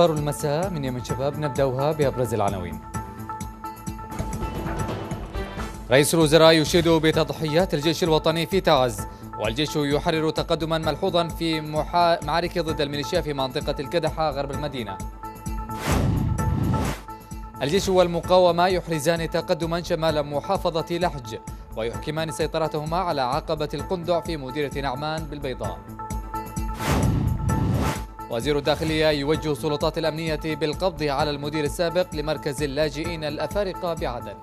أخبار المساء من يمن شباب نبدأها بأبرز العناوين رئيس الوزراء يشيد بتضحيات الجيش الوطني في تعز والجيش يحرر تقدما ملحوظا في محا... معارك ضد الميليشيا في منطقة الكدحة غرب المدينة الجيش والمقاومة يحرزان تقدما شمال محافظة لحج ويحكمان سيطرتهما على عقبة القندع في مديرة نعمان بالبيضاء وزير الداخلية يوجه السلطات الأمنية بالقبض على المدير السابق لمركز اللاجئين الأفارقة بعدن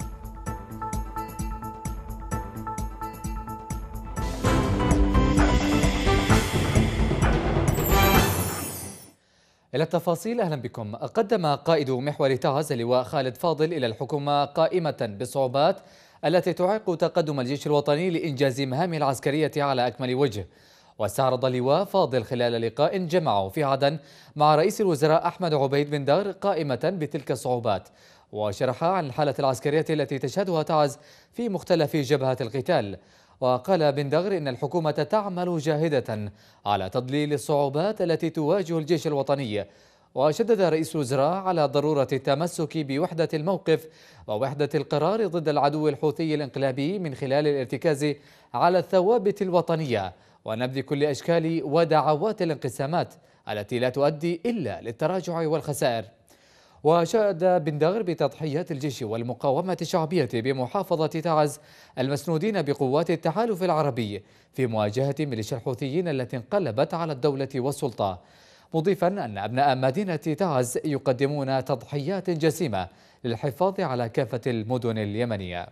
إلى التفاصيل أهلا بكم قدم قائد محور تعز اللواء خالد فاضل إلى الحكومة قائمة بالصعوبات التي تعيق تقدم الجيش الوطني لإنجاز مهامه العسكرية على أكمل وجه واستعرض لواء فاضل خلال لقاء جمعه في عدن مع رئيس الوزراء أحمد عبيد بن دار قائمة بتلك الصعوبات وشرح عن الحالة العسكرية التي تشهدها تعز في مختلف جبهات القتال وقال بن دغر إن الحكومة تعمل جاهدة على تضليل الصعوبات التي تواجه الجيش الوطني وشدد رئيس الوزراء على ضرورة التمسك بوحدة الموقف ووحدة القرار ضد العدو الحوثي الانقلابي من خلال الارتكاز على الثوابت الوطنية ونبذ كل أشكال ودعوات الانقسامات التي لا تؤدي إلا للتراجع والخسائر وشاد بن دغر بتضحيات الجيش والمقاومة الشعبية بمحافظة تعز المسنودين بقوات التحالف العربي في مواجهة ميليشيا الحوثيين التي انقلبت على الدولة والسلطة مضيفا أن أبناء مدينة تعز يقدمون تضحيات جسيمة للحفاظ على كافة المدن اليمنية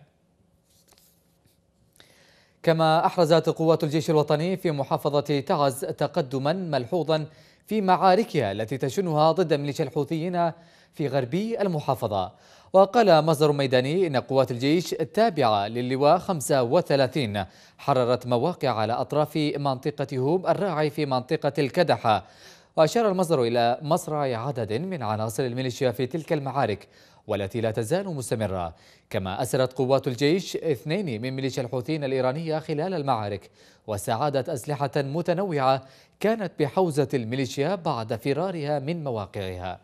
كما أحرزت قوات الجيش الوطني في محافظة تعز تقدما ملحوظا في معاركها التي تشنها ضد ميليشيا الحوثيين في غربي المحافظة وقال مصدر ميداني إن قوات الجيش التابعة للواء 35 حررت مواقع على أطراف منطقة هوب الراعي في منطقة الكدحة وأشار المصدر إلى مصرع عدد من عناصر الميليشيا في تلك المعارك والتي لا تزال مستمرة كما أسرت قوات الجيش اثنين من ميليشيا الحوثيين الإيرانية خلال المعارك واستعادت أسلحة متنوعة كانت بحوزة الميليشيا بعد فرارها من مواقعها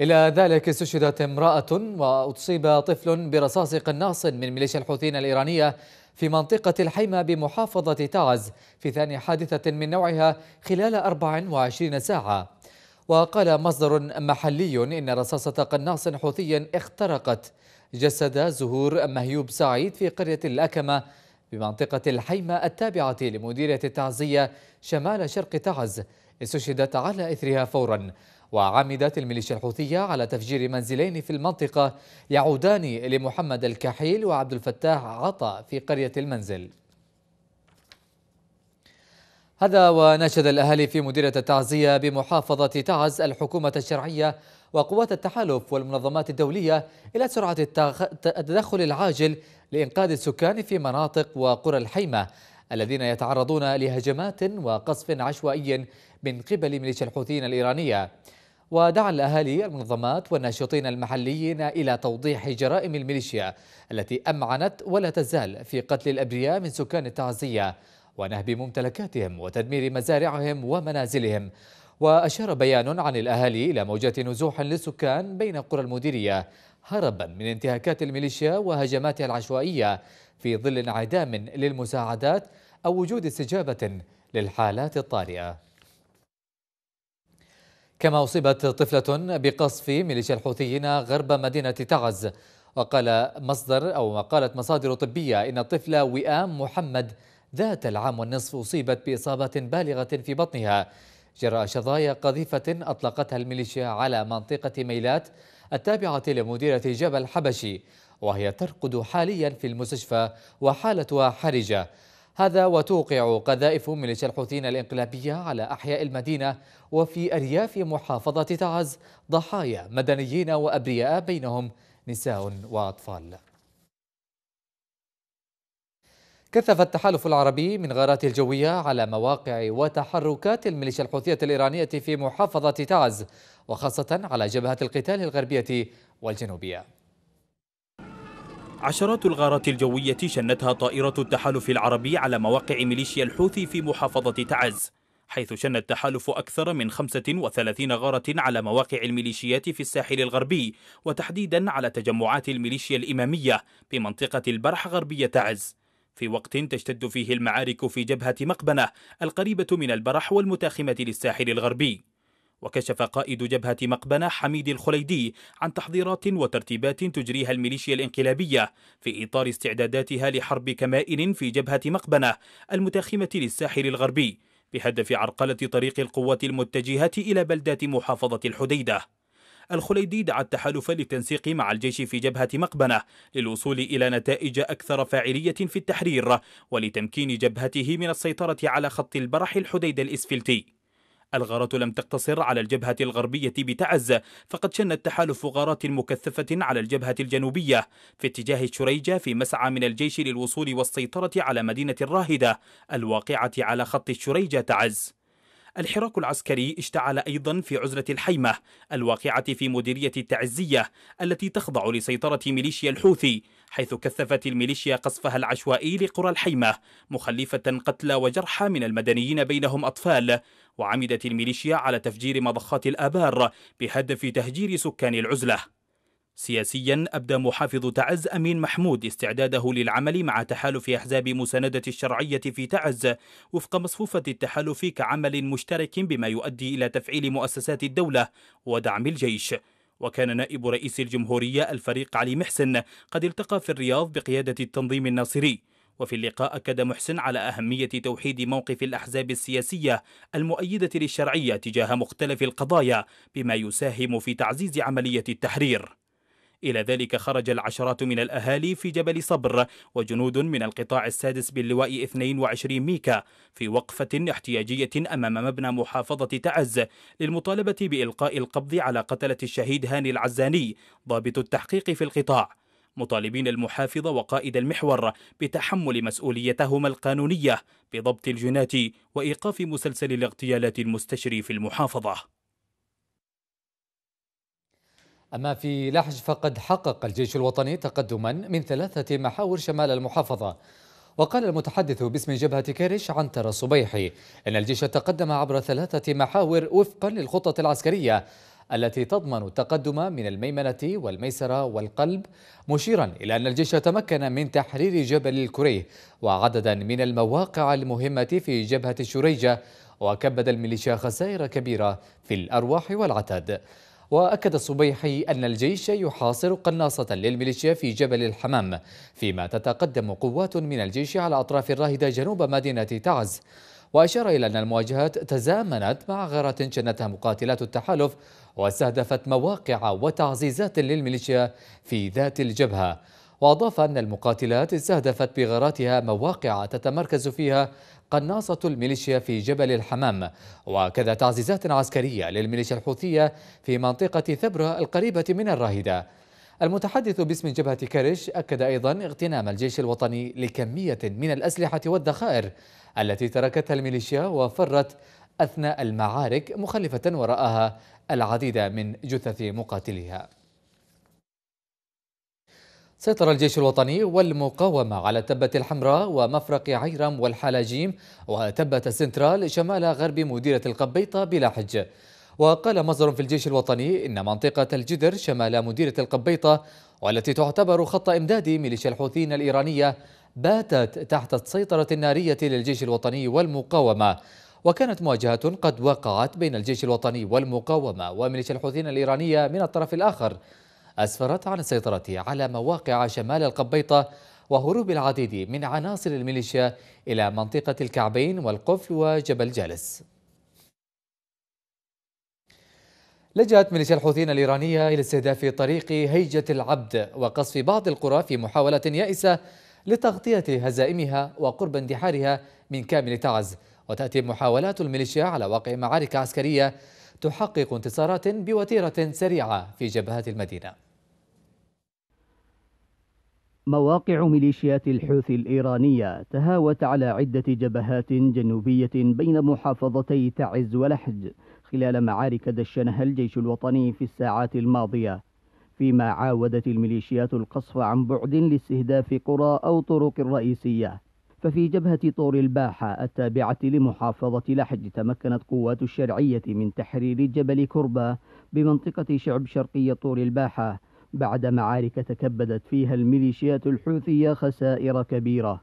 إلى ذلك استشهدت امرأة وأصيب طفل برصاص قناص من ميليشيا الحوثيين الإيرانية في منطقة الحيمة بمحافظة تعز في ثاني حادثة من نوعها خلال 24 ساعة وقال مصدر محلي إن رصاصة قناص حوثي اخترقت جسد زهور مهيوب سعيد في قرية الأكمة بمنطقة الحيمة التابعة لمديرية التعزية شمال شرق تعز استشهدت على إثرها فورا وعمدت الميليشيا الحوثية على تفجير منزلين في المنطقة يعودان لمحمد الكحيل وعبد الفتاح عطا في قرية المنزل هذا وناشد الأهالي في مديرة التعزية بمحافظة تعز الحكومة الشرعية وقوات التحالف والمنظمات الدولية إلى سرعة التدخل العاجل لإنقاذ السكان في مناطق وقرى الحيمة الذين يتعرضون لهجمات وقصف عشوائي من قبل ميليشيا الحوثيين الإيرانية ودعا الأهالي المنظمات والناشطين المحليين إلى توضيح جرائم الميليشيا التي أمعنت ولا تزال في قتل الأبرياء من سكان التعزية ونهب ممتلكاتهم وتدمير مزارعهم ومنازلهم وأشار بيان عن الأهالي إلى موجة نزوح للسكان بين قرى المديرية هربا من انتهاكات الميليشيا وهجماتها العشوائية في ظل انعدام للمساعدات أو وجود استجابة للحالات الطارئة كما أصيبت طفلة بقصف ميليشيا الحوثيين غرب مدينة تعز وقال مصدر أو قالت مصادر طبية إن الطفل وئام محمد ذات العام والنصف أصيبت بإصابة بالغة في بطنها جراء شظايا قذيفة أطلقتها الميليشيا على منطقة ميلات التابعة لمديرة جبل حبشي وهي ترقد حاليا في المستشفى وحالتها حرجة هذا وتوقع قذائف ميليشيا الحوثيين الانقلابية على أحياء المدينة وفي أرياف محافظة تعز ضحايا مدنيين وأبرياء بينهم نساء وأطفال كثف التحالف العربي من غارات الجوية على مواقع وتحركات الميليشيا الحوثية الإيرانية في محافظة تعز وخاصة على جبهة القتال الغربية والجنوبية عشرات الغارات الجوية شنتها طائرة التحالف العربي على مواقع ميليشيا الحوثي في محافظة تعز حيث شن التحالف أكثر من 35 غارة على مواقع الميليشيات في الساحل الغربي وتحديدا على تجمعات الميليشيا الإمامية بمنطقة البرح غربية تعز في وقت تشتد فيه المعارك في جبهة مقبنة القريبة من البرح والمتاخمة للساحل الغربي وكشف قائد جبهة مقبنة حميد الخليدي عن تحضيرات وترتيبات تجريها الميليشيا الانقلابية في إطار استعداداتها لحرب كمائن في جبهة مقبنة المتاخمة للساحل الغربي بهدف عرقلة طريق القوات المتجهة إلى بلدات محافظة الحديدة الخليدي دعا التحالف للتنسيق مع الجيش في جبهة مقبنة للوصول إلى نتائج أكثر فاعلية في التحرير ولتمكين جبهته من السيطرة على خط البرح الحديد الإسفلتي الغارة لم تقتصر على الجبهة الغربية بتعز فقد شن التحالف غارات مكثفة على الجبهة الجنوبية في اتجاه الشريجة في مسعى من الجيش للوصول والسيطرة على مدينة الراهدة الواقعة على خط الشريجة تعز الحراك العسكري اشتعل أيضا في عزلة الحيمة الواقعة في مديرية التعزية التي تخضع لسيطرة ميليشيا الحوثي حيث كثفت الميليشيا قصفها العشوائي لقرى الحيمة مخلفة قتلى وجرحى من المدنيين بينهم أطفال وعمدت الميليشيا على تفجير مضخات الآبار بهدف تهجير سكان العزلة سياسيا أبدى محافظ تعز أمين محمود استعداده للعمل مع تحالف أحزاب مساندة الشرعية في تعز وفق مصفوفة التحالف كعمل مشترك بما يؤدي إلى تفعيل مؤسسات الدولة ودعم الجيش وكان نائب رئيس الجمهورية الفريق علي محسن قد التقى في الرياض بقيادة التنظيم الناصري وفي اللقاء أكد محسن على أهمية توحيد موقف الأحزاب السياسية المؤيدة للشرعية تجاه مختلف القضايا بما يساهم في تعزيز عملية التحرير إلى ذلك خرج العشرات من الأهالي في جبل صبر وجنود من القطاع السادس باللواء 22 ميكا في وقفة احتياجية أمام مبنى محافظة تعز للمطالبة بإلقاء القبض على قتلة الشهيد هاني العزاني ضابط التحقيق في القطاع مطالبين المحافظ وقائد المحور بتحمل مسؤوليتهما القانونية بضبط الجنات وإيقاف مسلسل الاغتيالات المستشري في المحافظة أما في لحج فقد حقق الجيش الوطني تقدما من ثلاثة محاور شمال المحافظة وقال المتحدث باسم جبهة كرش عنتر الصبيحي إن الجيش تقدم عبر ثلاثة محاور وفقا للخطة العسكرية التي تضمن التقدم من الميمنة والميسرة والقلب مشيرا إلى أن الجيش تمكن من تحرير جبل الكريه وعددا من المواقع المهمة في جبهة الشريجة وكبد الميليشيا خسائر كبيرة في الأرواح والعتاد وأكد الصبيحي أن الجيش يحاصر قناصة للميليشيا في جبل الحمام فيما تتقدم قوات من الجيش على أطراف الراهدة جنوب مدينة تعز وأشار إلى أن المواجهات تزامنت مع غارات شنتها مقاتلات التحالف واستهدفت مواقع وتعزيزات للميليشيا في ذات الجبهة وأضاف أن المقاتلات استهدفت بغاراتها مواقع تتمركز فيها قناصة الميليشيا في جبل الحمام وكذا تعزيزات عسكرية للميليشيا الحوثية في منطقة ثبرة القريبة من الراهدة المتحدث باسم جبهة كرش أكد أيضا اغتنام الجيش الوطني لكمية من الأسلحة والذخائر التي تركتها الميليشيا وفرت أثناء المعارك مخلفة وراءها العديد من جثث مقاتليها سيطر الجيش الوطني والمقاومة على تبة الحمراء ومفرق عيرم والحلاجيم وتبة السنترال شمال غرب مديرة القبيطة بلا حج وقال مصدر في الجيش الوطني إن منطقة الجدر شمال مديرة القبيطة والتي تعتبر خط إمداد ميليشيا الحوثيين الإيرانية باتت تحت السيطرة النارية للجيش الوطني والمقاومة وكانت مواجهة قد وقعت بين الجيش الوطني والمقاومة وميليشيا الحوثيين الإيرانية من الطرف الآخر أسفرت عن السيطرة على مواقع شمال القبيطة وهروب العديد من عناصر الميليشيا إلى منطقة الكعبين والقفل وجبل جالس لجأت ميليشيا الحوثيين الإيرانية إلى استهداف طريق هيجة العبد وقصف بعض القرى في محاولة يائسة لتغطية هزائمها وقرب اندحارها من كامل تعز وتأتي محاولات الميليشيا على واقع معارك عسكرية تحقق انتصارات بوتيرة سريعة في جبهات المدينة مواقع ميليشيات الحوثي الإيرانية تهاوت على عدة جبهات جنوبية بين محافظتي تعز ولحج خلال معارك دشنها الجيش الوطني في الساعات الماضية فيما عاودت الميليشيات القصف عن بعد لاستهداف قرى أو طرق رئيسية ففي جبهة طور الباحة التابعة لمحافظة لحج تمكنت قوات الشرعية من تحرير جبل كربة بمنطقة شعب شرقي طور الباحة بعد معارك تكبدت فيها الميليشيات الحوثية خسائر كبيرة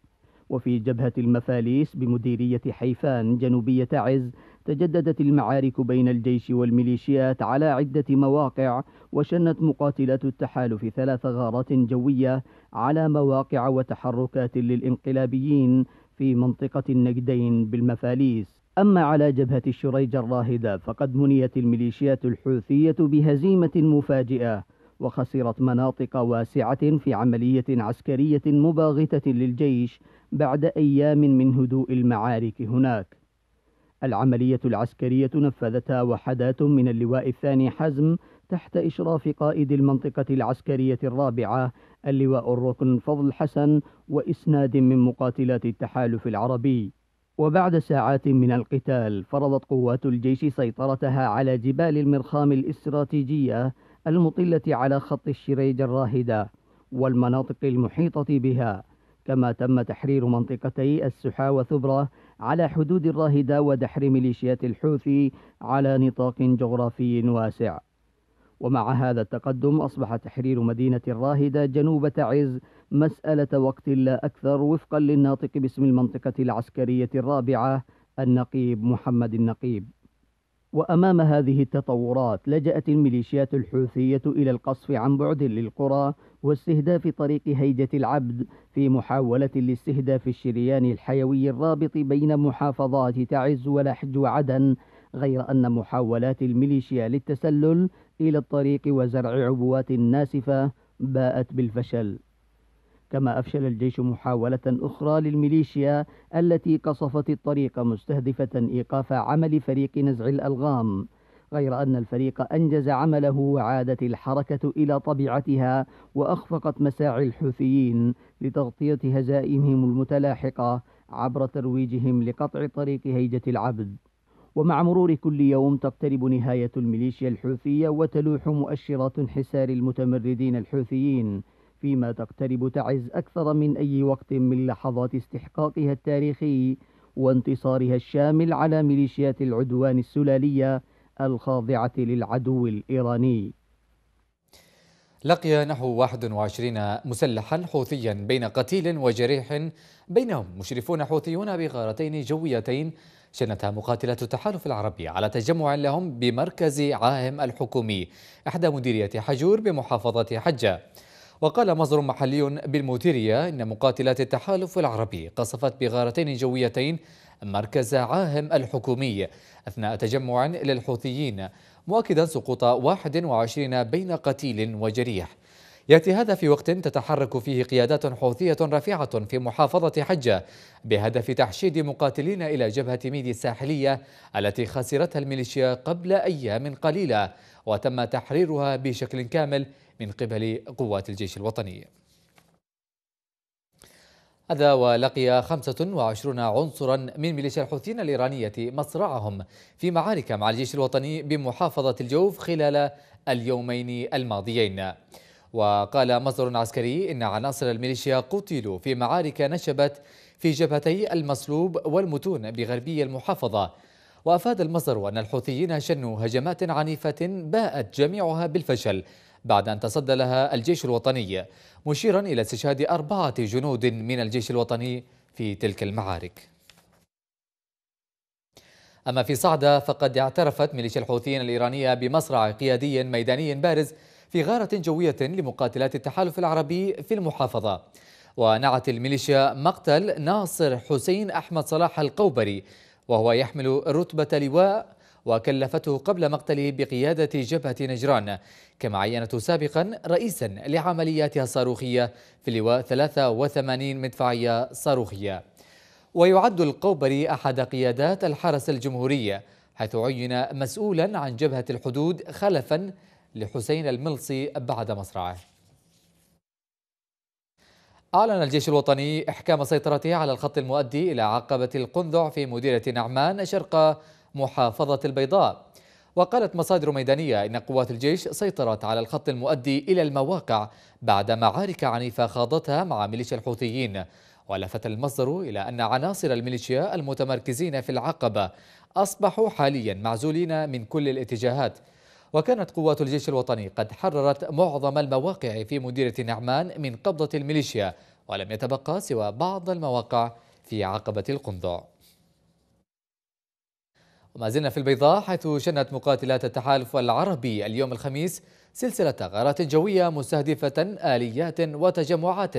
وفي جبهة المفاليس بمديرية حيفان جنوبية عز تجددت المعارك بين الجيش والميليشيات على عدة مواقع وشنت مقاتلات التحالف ثلاث غارات جوية على مواقع وتحركات للإنقلابيين في منطقة النجدين بالمفاليس أما على جبهة الشريج الراهدة فقد منيت الميليشيات الحوثية بهزيمة مفاجئة وخسرت مناطق واسعة في عملية عسكرية مباغتة للجيش بعد أيام من هدوء المعارك هناك العملية العسكرية نفذتها وحدات من اللواء الثاني حزم تحت إشراف قائد المنطقة العسكرية الرابعة اللواء الركن فضل حسن وإسناد من مقاتلات التحالف العربي وبعد ساعات من القتال فرضت قوات الجيش سيطرتها على جبال المرخام الاستراتيجية المطلة على خط الشريج الراهدة والمناطق المحيطة بها كما تم تحرير منطقتي السحا وثبرة على حدود الراهدة ودحر ميليشيات الحوثي على نطاق جغرافي واسع ومع هذا التقدم أصبح تحرير مدينة الراهدة جنوب تعز مسألة وقت لا أكثر وفقا للناطق باسم المنطقة العسكرية الرابعة النقيب محمد النقيب وأمام هذه التطورات لجأت الميليشيات الحوثية إلى القصف عن بعد للقرى واستهداف طريق هيجة العبد في محاولة لاستهداف الشريان الحيوي الرابط بين محافظات تعز ولحج وعدن غير أن محاولات الميليشيا للتسلل إلى الطريق وزرع عبوات ناسفة باءت بالفشل كما أفشل الجيش محاولة أخرى للميليشيا التي قصفت الطريق مستهدفة إيقاف عمل فريق نزع الألغام غير أن الفريق أنجز عمله وعادت الحركة إلى طبيعتها وأخفقت مساعي الحوثيين لتغطية هزائمهم المتلاحقة عبر ترويجهم لقطع طريق هيجة العبد ومع مرور كل يوم تقترب نهاية الميليشيا الحوثية وتلوح مؤشرات انحسار المتمردين الحوثيين فيما تقترب تعز أكثر من أي وقت من لحظات استحقاقها التاريخي وانتصارها الشامل على ميليشيات العدوان السلالية الخاضعة للعدو الإيراني لقي نحو 21 مسلحا حوثيا بين قتيل وجريح بينهم مشرفون حوثيون بغارتين جويتين شنتها مقاتلة التحالف العربي على تجمع لهم بمركز عاهم الحكومي إحدى مديرية حجور بمحافظة حجة وقال مصدر محلي بالمديرية إن مقاتلات التحالف العربي قصفت بغارتين جويتين مركز عاهم الحكومي أثناء تجمع للحوثيين مؤكدا سقوط 21 بين قتيل وجريح يأتي هذا في وقت تتحرك فيه قيادات حوثية رفيعة في محافظة حجة بهدف تحشيد مقاتلين إلى جبهة ميدي الساحلية التي خسرتها الميليشيا قبل أيام قليلة وتم تحريرها بشكل كامل من قبل قوات الجيش الوطني هذا ولقي 25 عنصرا من ميليشيا الحوثيين الإيرانية مصرعهم في معارك مع الجيش الوطني بمحافظة الجوف خلال اليومين الماضيين وقال مصدر عسكري إن عناصر الميليشيا قتلوا في معارك نشبت في جبهتي المصلوب والمتون بغربي المحافظة وأفاد المصدر أن الحوثيين شنوا هجمات عنيفة باءت جميعها بالفشل بعد أن تصدى لها الجيش الوطني مشيرا إلى استشهاد أربعة جنود من الجيش الوطني في تلك المعارك أما في صعدة فقد اعترفت ميليشيا الحوثيين الإيرانية بمصرع قيادي ميداني بارز في غارة جوية لمقاتلات التحالف العربي في المحافظة ونعت الميليشيا مقتل ناصر حسين أحمد صلاح القوبري وهو يحمل رتبة لواء وكلفته قبل مقتله بقيادة جبهة نجران كما عينته سابقا رئيسا لعملياتها الصاروخية في لواء 83 مدفعية صاروخية ويعد القوبري أحد قيادات الحرس الجمهورية حيث عين مسؤولا عن جبهة الحدود خلفا لحسين الملصي بعد مصرعه أعلن الجيش الوطني إحكام سيطرته على الخط المؤدي إلى عقبة القنذع في مديرة نعمان شرق محافظة البيضاء وقالت مصادر ميدانية إن قوات الجيش سيطرت على الخط المؤدي إلى المواقع بعد معارك عنيفة خاضتها مع ميليشيا الحوثيين ولفت المصدر إلى أن عناصر الميليشيا المتمركزين في العقبة أصبحوا حاليا معزولين من كل الاتجاهات وكانت قوات الجيش الوطني قد حررت معظم المواقع في مديرة نعمان من قبضة الميليشيا ولم يتبقى سوى بعض المواقع في عقبة القنضع وما زلنا في البيضاء حيث شنت مقاتلات التحالف العربي اليوم الخميس سلسلة غارات جوية مستهدفة آليات وتجمعات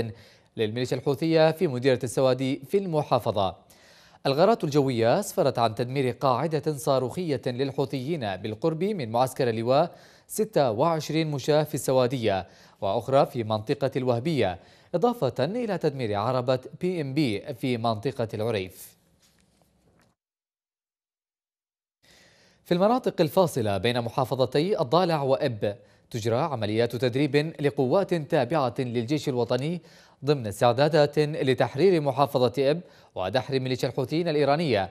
للميليشيا الحوثية في مديرة السوادي في المحافظة الغارات الجوية أسفرت عن تدمير قاعدة صاروخية للحوثيين بالقرب من معسكر اللواء 26 مشاة في السوادية وأخرى في منطقة الوهبية إضافة إلى تدمير عربة بي ام بي في منطقة العريف في المناطق الفاصلة بين محافظتي الضالع وأب تجرى عمليات تدريب لقوات تابعة للجيش الوطني ضمن استعدادات لتحرير محافظة أب ودحر ميليشيا الحوثيين الإيرانية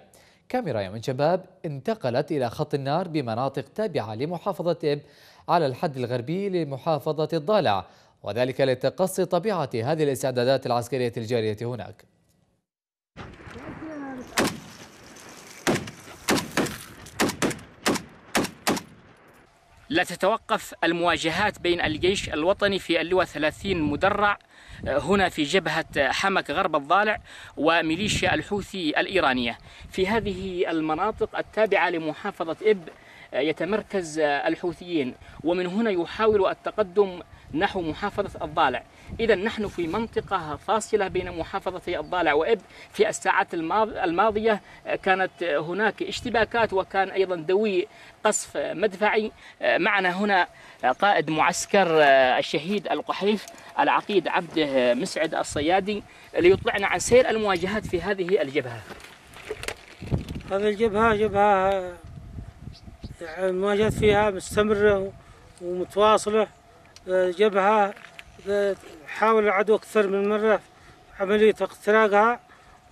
كاميرا يمن شباب انتقلت إلى خط النار بمناطق تابعة لمحافظة أب على الحد الغربي لمحافظة الضالع وذلك لتقصي طبيعة هذه الاستعدادات العسكرية الجارية هناك لا تتوقف المواجهات بين الجيش الوطني في اللواء 30 مدرع آه، هنا في جبهة حمك غرب الضالع وميليشيا الحوثي الإيرانية في هذه المناطق التابعة لمحافظة إب آه، يتمركز آه، الحوثيين ومن هنا يحاول التقدم نحو محافظة الضالع إذا نحن في منطقة فاصلة بين محافظتي الضالع وإب في الساعات الماضية كانت هناك اشتباكات وكان أيضا دوي قصف مدفعي معنا هنا قائد معسكر الشهيد القحيف العقيد عبده مسعد الصيادي ليطلعنا عن سير المواجهات في هذه الجبهة هذه الجبهة جبهة المواجهات يعني فيها مستمرة ومتواصلة جبهة حاول العدو أكثر من مرة عملية اختراقها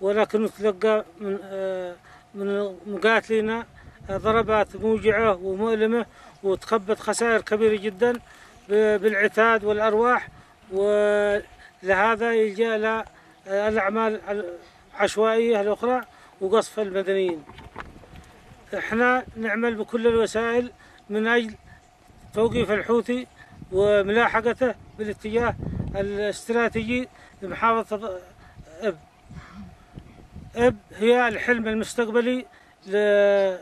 ولكنه تلقى من آه، من مقاتلينا آه، ضربات موجعة ومؤلمة وتخبت خسائر كبيرة جدا بالعتاد والأرواح ولهذا يلجأ إلى آه، الأعمال العشوائية الأخرى وقصف المدنيين احنا نعمل بكل الوسائل من أجل توقيف الحوثي وملاحقته بالاتجاه الاستراتيجي لمحافظة إب إب هي الحلم المستقبلي لمهامنا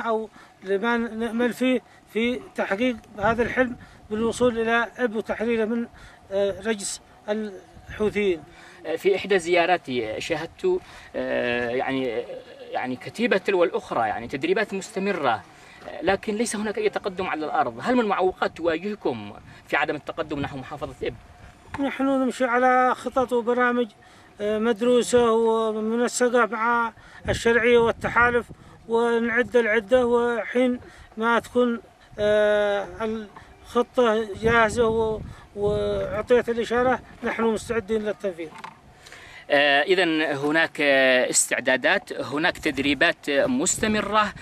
أو لما نأمل فيه في تحقيق هذا الحلم بالوصول إلى إب وتحريره من آه، رجس الحوثيين آه، في إحدى زياراتي شاهدت آه، يعني يعني كتيبة تلو الأخرى يعني تدريبات مستمرة لكن ليس هناك أي تقدم على الأرض هل من معوقات تواجهكم في عدم التقدم نحو محافظة إب؟ نحن نمشي على خطط وبرامج آه، مدروسة ومنسقة مع الشرعية والتحالف ونعد العدة وحين ما تكون آه، الخطة جاهزة وأعطيت الإشارة نحن مستعدين للتنفيذ آه، إذا هناك استعدادات هناك تدريبات مستمرة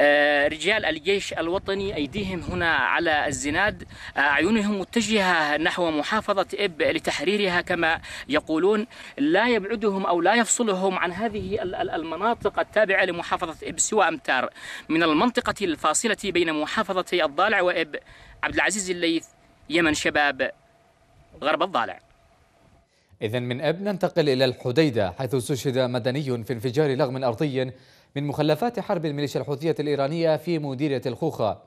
آه، رجال الجيش الوطني أيديهم هنا على الزناد آه، عيونهم متجهة نحو محافظة إب لتحريرها كما يقولون لا يبعدهم أو لا يفصلهم عن هذه المناطق التابعة لمحافظة إب سوى أمتار من المنطقة الفاصلة بين محافظتي الضالع وإب عبد العزيز الليث يمن شباب غرب الضالع إذا من أب ننتقل إلى الحديدة حيث استشهد مدني في انفجار لغم أرضي من مخلفات حرب الميليشيا الحوثية الإيرانية في مديرية الخوخة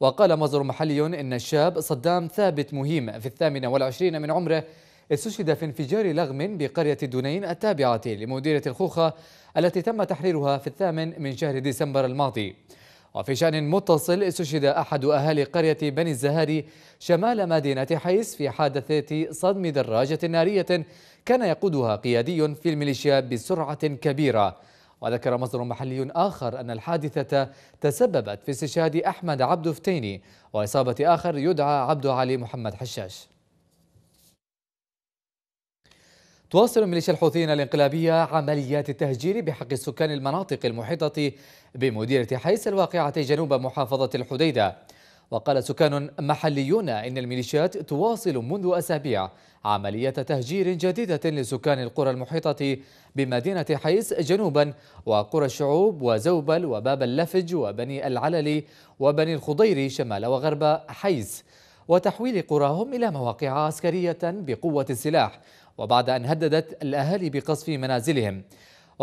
وقال مصدر محلي إن الشاب صدام ثابت مهيم في الثامنة والعشرين من عمره استشهد في انفجار لغم بقرية دونين التابعة لمديرية الخوخة التي تم تحريرها في الثامن من شهر ديسمبر الماضي وفي شأن متصل استشهد أحد أهالي قرية بني الزهاري شمال مدينة حيس في حادثة صدم دراجة نارية كان يقودها قيادي في الميليشيا بسرعة كبيرة وذكر مصدر محلي آخر أن الحادثة تسببت في استشهاد أحمد عبد فتيني وإصابة آخر يدعى عبد علي محمد حشاش تواصل ميليشيا الحوثيين الانقلابية عمليات التهجير بحق السكان المناطق المحيطة بمديرة حيس الواقعة جنوب محافظة الحديدة وقال سكان محليون إن الميليشيات تواصل منذ أسابيع عملية تهجير جديدة لسكان القرى المحيطة بمدينة حيس جنوبا وقرى الشعوب وزوبل وباب اللفج وبني العللي وبني الخضير شمال وغرب حيس وتحويل قراهم إلى مواقع عسكرية بقوة السلاح وبعد أن هددت الأهالي بقصف منازلهم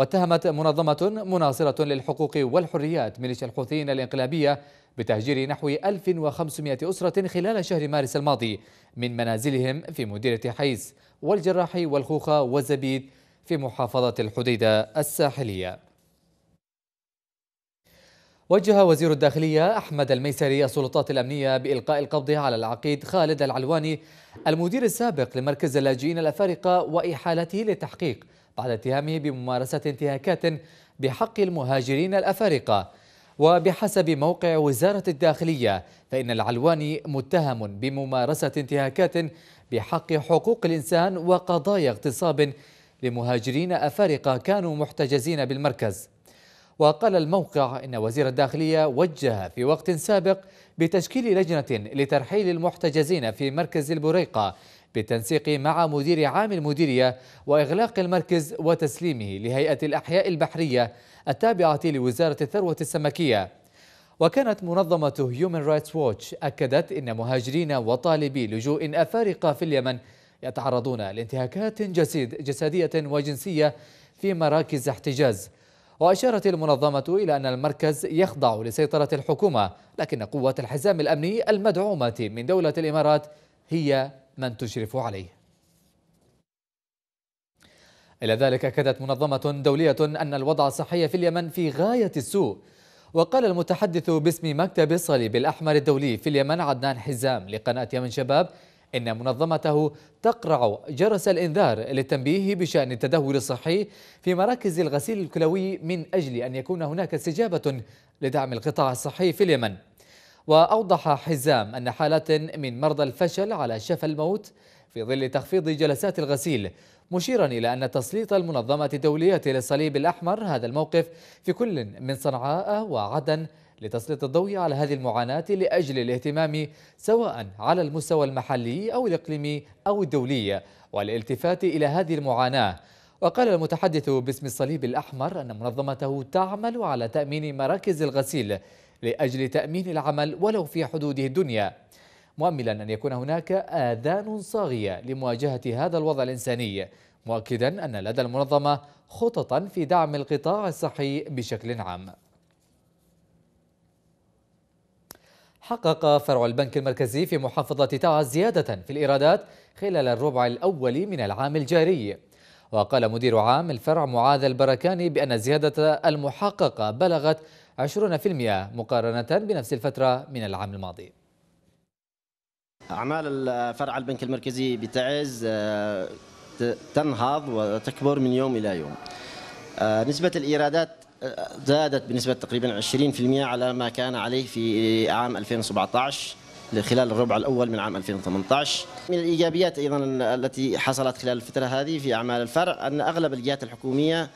واتهمت منظمة مناصرة للحقوق والحريات ميليشيا الحوثيين الانقلابية بتهجير نحو 1500 أسرة خلال شهر مارس الماضي من منازلهم في مديرة حيز والجراح والخوخة والزبيد في محافظة الحديدة الساحلية وجه وزير الداخلية أحمد الميسري السلطات الأمنية بإلقاء القبض على العقيد خالد العلواني المدير السابق لمركز اللاجئين الأفارقة وإحالته للتحقيق بعد اتهامه بممارسة انتهاكات بحق المهاجرين الأفارقة وبحسب موقع وزارة الداخلية فإن العلواني متهم بممارسة انتهاكات بحق حقوق الإنسان وقضايا اغتصاب لمهاجرين أفارقة كانوا محتجزين بالمركز وقال الموقع إن وزير الداخلية وجه في وقت سابق بتشكيل لجنة لترحيل المحتجزين في مركز البريقة بالتنسيق مع مدير عام المديرية وإغلاق المركز وتسليمه لهيئة الأحياء البحرية التابعة لوزارة الثروة السمكية وكانت منظمة Human رايتس ووتش أكدت إن مهاجرين وطالبي لجوء أفارقة في اليمن يتعرضون لانتهاكات جسد جسدية وجنسية في مراكز احتجاز وأشارت المنظمة إلى أن المركز يخضع لسيطرة الحكومة لكن قوة الحزام الأمني المدعومة من دولة الإمارات هي من تشرف عليه إلى ذلك أكدت منظمة دولية أن الوضع الصحي في اليمن في غاية السوء وقال المتحدث باسم مكتب الصليب الأحمر الدولي في اليمن عدنان حزام لقناة يمن شباب إن منظمته تقرع جرس الإنذار للتنبيه بشأن التدهور الصحي في مراكز الغسيل الكلوي من أجل أن يكون هناك استجابة لدعم القطاع الصحي في اليمن وأوضح حزام أن حالات من مرضى الفشل على شفى الموت في ظل تخفيض جلسات الغسيل مشيرا إلى أن تسليط المنظمة الدولية للصليب الأحمر هذا الموقف في كل من صنعاء وعدن لتسليط الضوء على هذه المعاناة لأجل الاهتمام سواء على المستوى المحلي أو الإقليمي أو الدولي والالتفات إلى هذه المعاناة وقال المتحدث باسم الصليب الأحمر أن منظمته تعمل على تأمين مراكز الغسيل لأجل تأمين العمل ولو في حدوده الدنيا مؤملا أن يكون هناك آذان صاغية لمواجهة هذا الوضع الإنساني مؤكدا أن لدى المنظمة خططا في دعم القطاع الصحي بشكل عام حقق فرع البنك المركزي في محافظة تعز زيادة في الإيرادات خلال الربع الأول من العام الجاري وقال مدير عام الفرع معاذ البركاني بأن الزيادة المحققة بلغت 20% مقارنة بنفس الفترة من العام الماضي أعمال فرع البنك المركزي بتعز آه، تنهض وتكبر من يوم إلى يوم آه، نسبة الإيرادات آه، زادت بنسبة تقريبا 20% على ما كان عليه في عام 2017 خلال الربع الأول من عام 2018 من الإيجابيات أيضا التي حصلت خلال الفترة هذه في أعمال الفرع أن أغلب الجهات الحكومية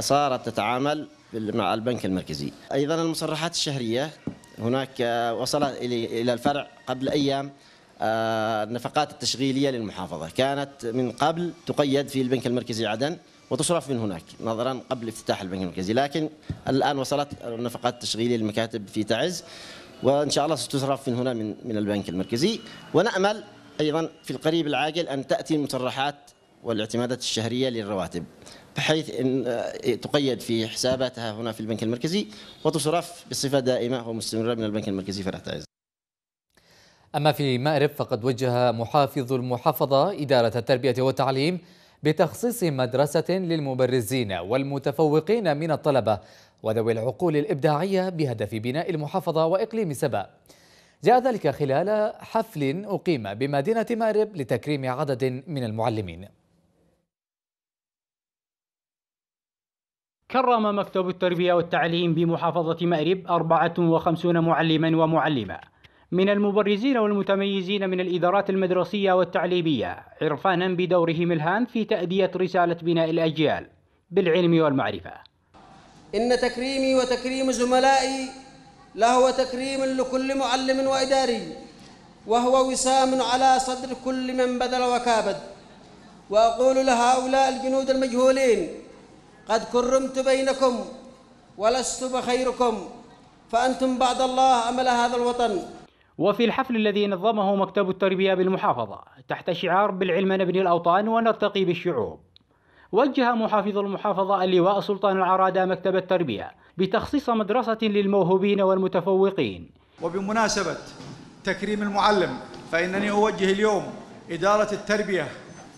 صارت تتعامل مع البنك المركزي أيضا المصرحات الشهرية هناك آه، وصلت إلى الفرع قبل أيام آه، النفقات التشغيلية للمحافظة كانت من قبل تقيد في البنك المركزي عدن وتصرف من هناك نظرا قبل افتتاح البنك المركزي لكن الآن وصلت النفقات التشغيلية للمكاتب في تعز وإن شاء الله ستصرف من هنا من, من البنك المركزي ونأمل أيضا في القريب العاجل أن تأتي المصرحات والاعتمادات الشهرية للرواتب بحيث أن آه، تقيد في حساباتها هنا في البنك المركزي وتصرف بصفة دائمة ومستمرة من البنك المركزي فرح تعز أما في مأرب فقد وجه محافظ المحافظة إدارة التربية والتعليم بتخصيص مدرسة للمبرزين والمتفوقين من الطلبة وذوي العقول الإبداعية بهدف بناء المحافظة وإقليم سبأ جاء ذلك خلال حفل أقيم بمدينة مأرب لتكريم عدد من المعلمين كرم مكتب التربية والتعليم بمحافظة مأرب 54 معلما ومعلمة من المبرزين والمتميزين من الإدارات المدرسية والتعليمية عرفانا بدورهم الهام في تأدية رسالة بناء الأجيال بالعلم والمعرفة إن تكريمي وتكريم زملائي لهو تكريم لكل معلم وإداري وهو وسام على صدر كل من بذل وكابد وأقول لهؤلاء الجنود المجهولين قد كرمت بينكم ولست بخيركم فأنتم بعد الله أمل هذا الوطن وفي الحفل الذي نظمه مكتب التربية بالمحافظة تحت شعار بالعلم نبني الأوطان ونرتقي بالشعوب وجه محافظ المحافظة اللواء سلطان العرادة مكتب التربية بتخصيص مدرسة للموهوبين والمتفوقين وبمناسبة تكريم المعلم فإنني أوجه اليوم إدارة التربية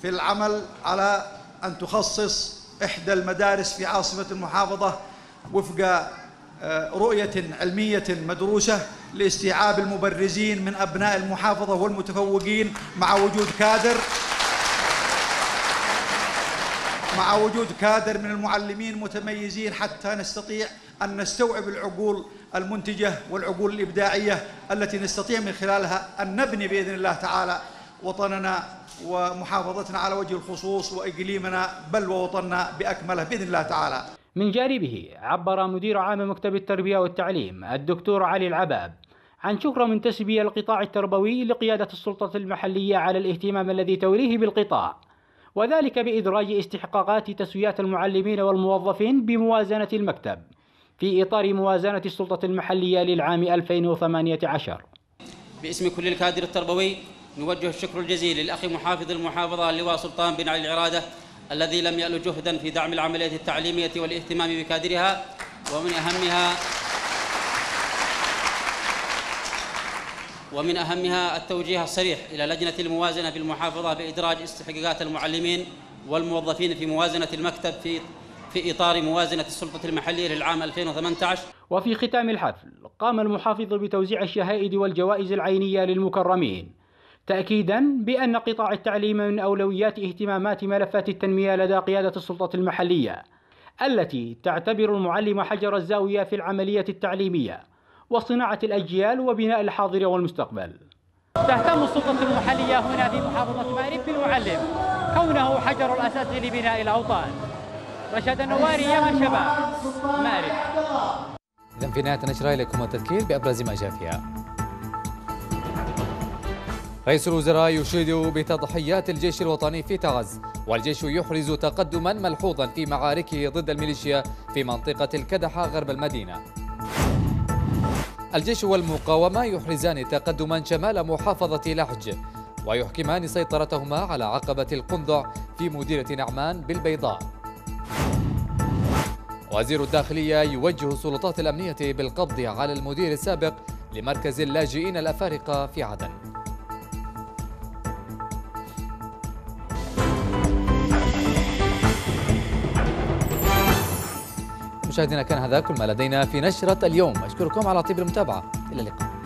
في العمل على أن تخصص إحدى المدارس في عاصمة المحافظة وفق آه، رؤية علمية مدروسة لاستيعاب المبرزين من أبناء المحافظة والمتفوقين مع وجود كادر مع وجود كادر من المعلمين متميزين حتى نستطيع أن نستوعب العقول المنتجة والعقول الإبداعية التي نستطيع من خلالها أن نبني بإذن الله تعالى وطننا ومحافظتنا على وجه الخصوص وإقليمنا بل ووطننا بأكمله بإذن الله تعالى من جانبه عبر مدير عام مكتب التربية والتعليم الدكتور علي العباب عن شكر منتسبي القطاع التربوي لقيادة السلطة المحلية على الاهتمام الذي توليه بالقطاع وذلك بإدراج استحقاقات تسويات المعلمين والموظفين بموازنة المكتب في إطار موازنة السلطة المحلية للعام 2018 باسم كل الكادر التربوي نوجه الشكر الجزيل للأخ محافظ المحافظة اللواء سلطان بن علي العرادة الذي لم يأل جهدا في دعم العملية التعليمية والاهتمام بكادرها ومن أهمها ومن أهمها التوجيه الصريح إلى لجنة الموازنة في المحافظة بإدراج استحقاقات المعلمين والموظفين في موازنة المكتب في في إطار موازنة السلطة المحلية للعام 2018 وفي ختام الحفل قام المحافظ بتوزيع الشهائد والجوائز العينية للمكرمين تأكيدا بأن قطاع التعليم من أولويات اهتمامات ملفات التنمية لدى قيادة السلطة المحلية التي تعتبر المعلم حجر الزاوية في العملية التعليمية وصناعة الأجيال وبناء الحاضر والمستقبل تهتم السلطة المحلية هنا في محافظة مارب بالمعلم كونه حجر الأساس لبناء الأوطان رشاد النواري يا من شباب مارب إذا في نهاية نشرة إليكم التذكير بأبرز ما جاء فيها رئيس الوزراء يشيد بتضحيات الجيش الوطني في تعز والجيش يحرز تقدما ملحوظا في معاركه ضد الميليشيا في منطقة الكدحة غرب المدينة الجيش والمقاومة يحرزان تقدما شمال محافظة لحج ويحكمان سيطرتهما على عقبة القنضع في مديرة نعمان بالبيضاء وزير الداخلية يوجه السلطات الأمنية بالقبض على المدير السابق لمركز اللاجئين الأفارقة في عدن مشاهدينا كان هذا كل ما لدينا في نشرة اليوم أشكركم على طيب المتابعة إلى اللقاء